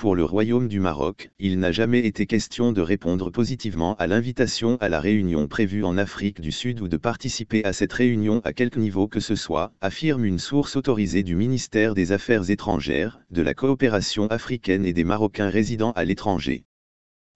Pour le Royaume du Maroc, il n'a jamais été question de répondre positivement à l'invitation à la réunion prévue en Afrique du Sud ou de participer à cette réunion à quelque niveau que ce soit, affirme une source autorisée du ministère des Affaires étrangères, de la coopération africaine et des Marocains résidant à l'étranger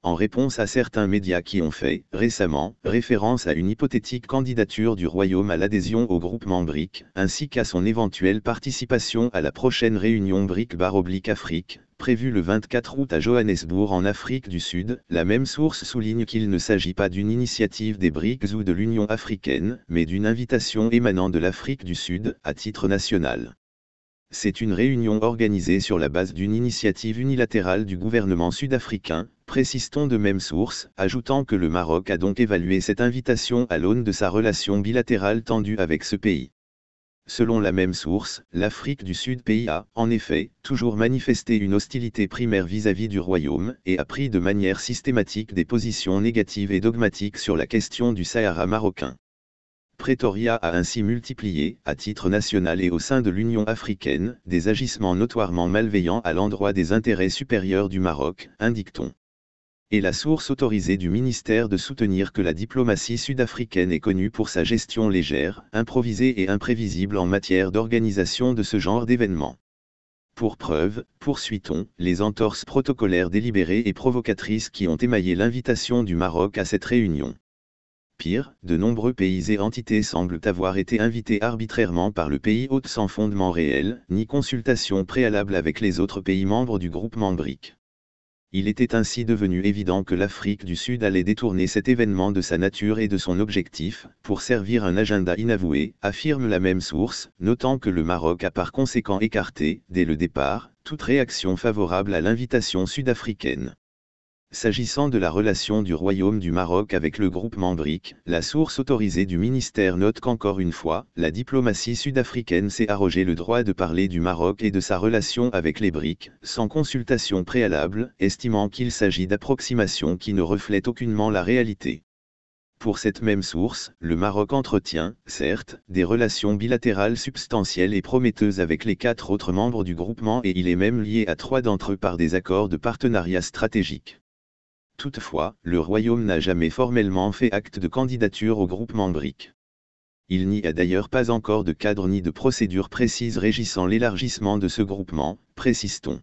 en réponse à certains médias qui ont fait, récemment, référence à une hypothétique candidature du Royaume à l'adhésion au groupement BRIC, ainsi qu'à son éventuelle participation à la prochaine réunion BRIC-Afrique, prévu le 24 août à Johannesburg en Afrique du Sud. La même source souligne qu'il ne s'agit pas d'une initiative des BRICS ou de l'Union africaine, mais d'une invitation émanant de l'Afrique du Sud, à titre national. C'est une réunion organisée sur la base d'une initiative unilatérale du gouvernement sud-africain, précise-t-on de même source, ajoutant que le Maroc a donc évalué cette invitation à l'aune de sa relation bilatérale tendue avec ce pays. Selon la même source, l'Afrique du Sud pays a, en effet, toujours manifesté une hostilité primaire vis-à-vis du royaume et a pris de manière systématique des positions négatives et dogmatiques sur la question du Sahara marocain. Pretoria a ainsi multiplié, à titre national et au sein de l'Union africaine, des agissements notoirement malveillants à l'endroit des intérêts supérieurs du Maroc, indique-t-on. Et la source autorisée du ministère de soutenir que la diplomatie sud-africaine est connue pour sa gestion légère, improvisée et imprévisible en matière d'organisation de ce genre d'événements. Pour preuve, poursuit-on, les entorses protocolaires délibérées et provocatrices qui ont émaillé l'invitation du Maroc à cette réunion. Pire, de nombreux pays et entités semblent avoir été invités arbitrairement par le pays hôte sans fondement réel, ni consultation préalable avec les autres pays membres du groupement BRIC il était ainsi devenu évident que l'Afrique du Sud allait détourner cet événement de sa nature et de son objectif, pour servir un agenda inavoué, affirme la même source, notant que le Maroc a par conséquent écarté, dès le départ, toute réaction favorable à l'invitation sud-africaine. S'agissant de la relation du Royaume du Maroc avec le groupement BRIC, la source autorisée du ministère note qu'encore une fois, la diplomatie sud-africaine s'est arrogé le droit de parler du Maroc et de sa relation avec les BRIC, sans consultation préalable, estimant qu'il s'agit d'approximations qui ne reflètent aucunement la réalité. Pour cette même source, le Maroc entretient, certes, des relations bilatérales substantielles et prometteuses avec les quatre autres membres du groupement et il est même lié à trois d'entre eux par des accords de partenariat stratégique. Toutefois, le Royaume n'a jamais formellement fait acte de candidature au groupement BRIC. Il n'y a d'ailleurs pas encore de cadre ni de procédure précise régissant l'élargissement de ce groupement, précise-t-on.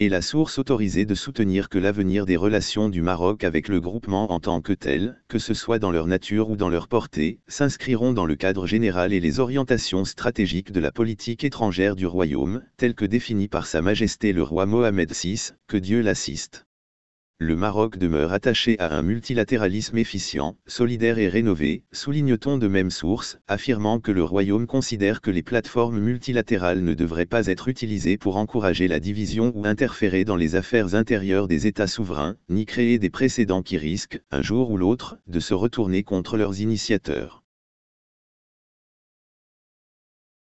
Et la source autorisée de soutenir que l'avenir des relations du Maroc avec le groupement en tant que tel, que ce soit dans leur nature ou dans leur portée, s'inscriront dans le cadre général et les orientations stratégiques de la politique étrangère du royaume, telles que définies par Sa Majesté le roi Mohamed VI, que Dieu l'assiste le Maroc demeure attaché à un multilatéralisme efficient, solidaire et rénové, souligne-t-on de même source, affirmant que le Royaume considère que les plateformes multilatérales ne devraient pas être utilisées pour encourager la division ou interférer dans les affaires intérieures des États souverains, ni créer des précédents qui risquent, un jour ou l'autre, de se retourner contre leurs initiateurs.